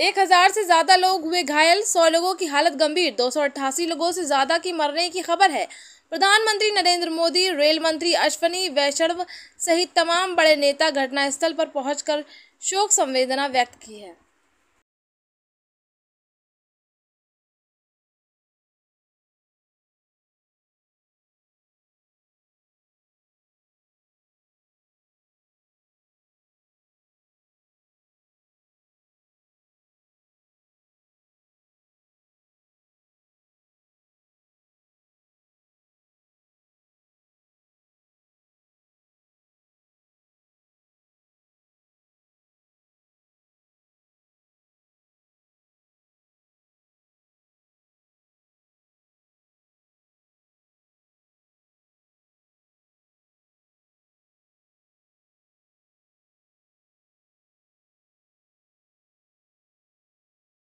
एक हज़ार से ज़्यादा लोग हुए घायल सौ लोगों की हालत गंभीर दो लोगों से ज़्यादा की मरने की खबर है प्रधानमंत्री नरेंद्र मोदी रेल मंत्री अश्वनी वैष्णव सहित तमाम बड़े नेता घटनास्थल पर पहुंचकर शोक संवेदना व्यक्त की है